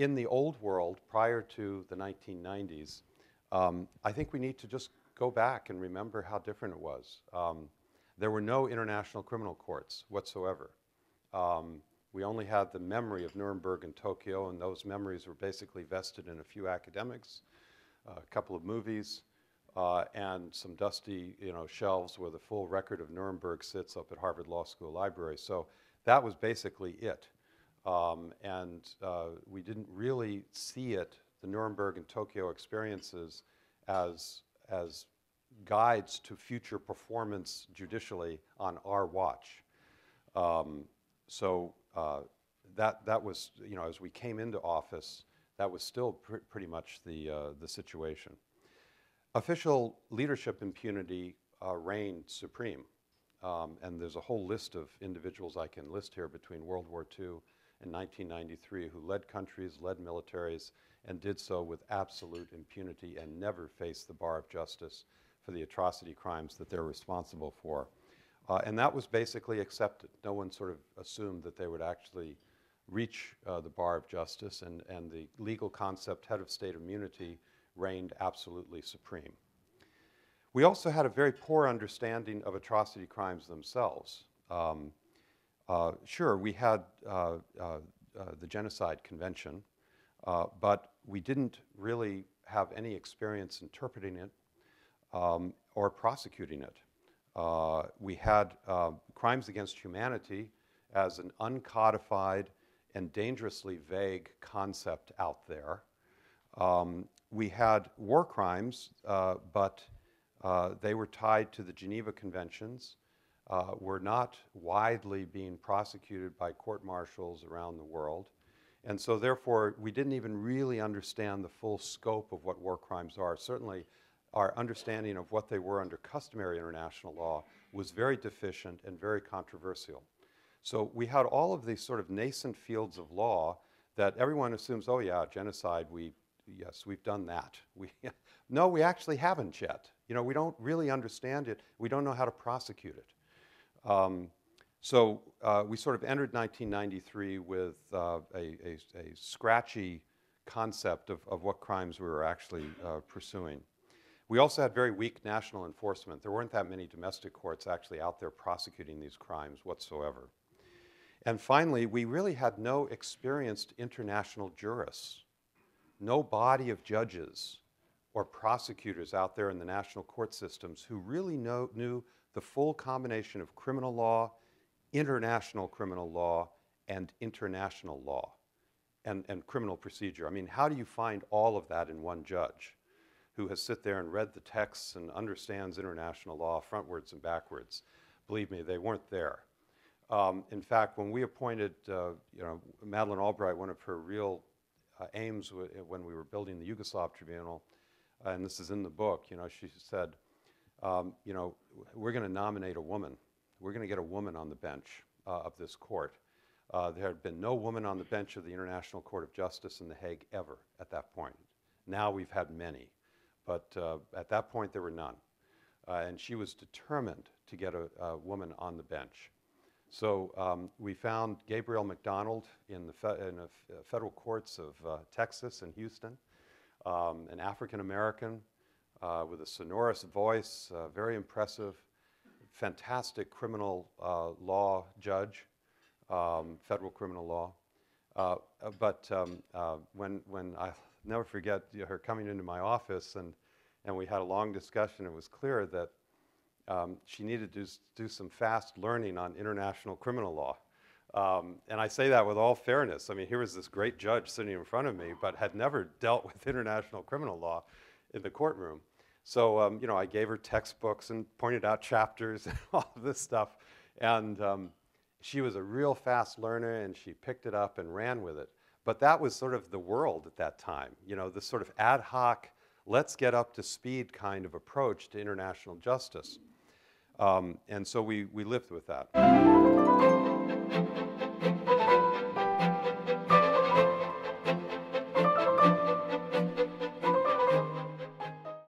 in the old world prior to the 1990s, um, I think we need to just go back and remember how different it was. Um, there were no international criminal courts whatsoever. Um, we only had the memory of Nuremberg and Tokyo, and those memories were basically vested in a few academics, uh, a couple of movies, uh, and some dusty you know, shelves where the full record of Nuremberg sits up at Harvard Law School Library. So that was basically it. Um, and uh, we didn't really see it, the Nuremberg and Tokyo experiences, as, as guides to future performance judicially on our watch. Um, so uh, that, that was, you know, as we came into office, that was still pr pretty much the, uh, the situation. Official leadership impunity uh, reigned supreme. Um, and there's a whole list of individuals I can list here between World War II in 1993 who led countries, led militaries, and did so with absolute impunity and never faced the bar of justice for the atrocity crimes that they're responsible for. Uh, and that was basically accepted. No one sort of assumed that they would actually reach uh, the bar of justice, and, and the legal concept head of state immunity reigned absolutely supreme. We also had a very poor understanding of atrocity crimes themselves. Um, uh, sure, we had uh, uh, uh the Genocide Convention, uh, but we didn't really have any experience interpreting it um, or prosecuting it. we had crimes against humanity as an uncodified and dangerously vague concept out there. Um, we had war crimes, but they were tied to the Geneva Conventions uh, were not widely being prosecuted by court martials around the world. And so, therefore, we didn't even really understand the full scope of what war crimes are. Certainly, our understanding of what they were under customary international law was very deficient and very controversial. So, we had all of these sort of nascent fields of law that everyone assumes, oh, yeah, genocide, we, yes, we've done that. We, no, we actually haven't yet. You know, we don't really understand it, we don't know how to prosecute it. Um, so uh, we sort of entered 1993 with uh, a, a, a, scratchy concept of, of what crimes we were actually uh, pursuing. We also had very weak national enforcement. There weren't that many domestic courts actually out there prosecuting these crimes whatsoever. And finally, we really had no experienced international jurists, no body of judges or prosecutors out there in the national court systems who really know, knew the full combination of criminal law, international criminal law, and international law and, and criminal procedure. I mean, how do you find all of that in one judge who has sit there and read the texts and understands international law frontwards and backwards? Believe me, they weren't there. Um, in fact, when we appointed, uh, you know, Madeleine Albright, one of her real uh, aims when we were building the Yugoslav Tribunal, and this is in the book, you know, she said, um, you know, we're going to nominate a woman. We're going to get a woman on the bench uh, of this court. Uh, there had been no woman on the bench of the International Court of Justice in The Hague ever at that point. Now we've had many, but uh, at that point there were none. Uh, and she was determined to get a, a woman on the bench. So um, we found Gabriel McDonald in the, fe- in the uh, federal courts of uh, Texas and Houston, um, an African American uh, with a sonorous voice, uh, very impressive, fantastic criminal uh, law judge, um, federal criminal law. Uh, uh, but um, when, when I never forget her coming into my office and, and we had a long discussion, it was clear that um, she needed to do some fast learning on international criminal law. Um, and I say that with all fairness. I mean, here was this great judge sitting in front of me, but had never dealt with international criminal law in the courtroom. So, um, you know, I gave her textbooks and pointed out chapters and all of this stuff. And um, she was a real fast learner and she picked it up and ran with it. But that was sort of the world at that time, you know, this sort of ad hoc, let's get up to speed kind of approach to international justice. Um, and so we, we lived with that.